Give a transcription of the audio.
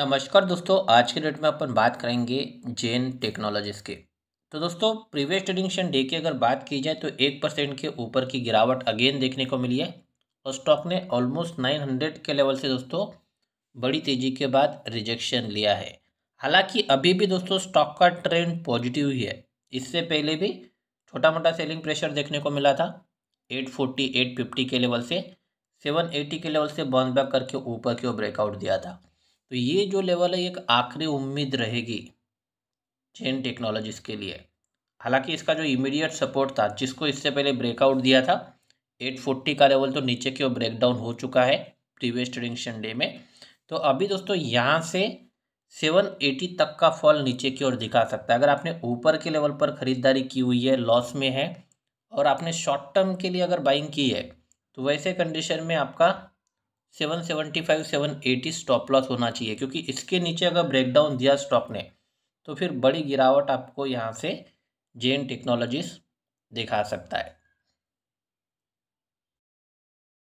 नमस्कार दोस्तों आज के डेट में अपन बात करेंगे जेन टेक्नोलॉजीज़ के तो दोस्तों प्रीवियस ट्रेडिंग सेशन डे की अगर बात की जाए तो एक परसेंट के ऊपर की गिरावट अगेन देखने को मिली है और स्टॉक ने ऑलमोस्ट नाइन हंड्रेड के लेवल से दोस्तों बड़ी तेज़ी के बाद रिजेक्शन लिया है हालांकि अभी भी दोस्तों स्टॉक का ट्रेंड पॉजिटिव ही है इससे पहले भी छोटा मोटा सेलिंग प्रेशर देखने को मिला था एट फोर्टी एट फिफ्टी के लेवल से सेवन एटी के लेवल से बाउंस बैक करके ऊपर की ओर ब्रेकआउट दिया था तो ये जो लेवल है एक आखिरी उम्मीद रहेगी चेन टेक्नोलॉजीज़ के लिए हालांकि इसका जो इमीडिएट सपोर्ट था जिसको इससे पहले ब्रेकआउट दिया था 840 का लेवल तो नीचे की ओर ब्रेकडाउन हो चुका है प्रीवियस ट्रेडिंग डे में तो अभी दोस्तों यहाँ से 780 तक का फॉल नीचे की ओर दिखा सकता है अगर आपने ऊपर के लेवल पर ख़रीदारी की हुई है लॉस में है और आपने शॉर्ट टर्म के लिए अगर बाइंग की है तो वैसे कंडीशन में आपका seven seventy five seven eighty stop loss होना चाहिए क्योंकि इसके नीचे अगर ब्रेकडाउन दिया स्टॉक ने तो फिर बड़ी गिरावट आपको यहाँ से जे टेक्नोलॉजीज दिखा सकता है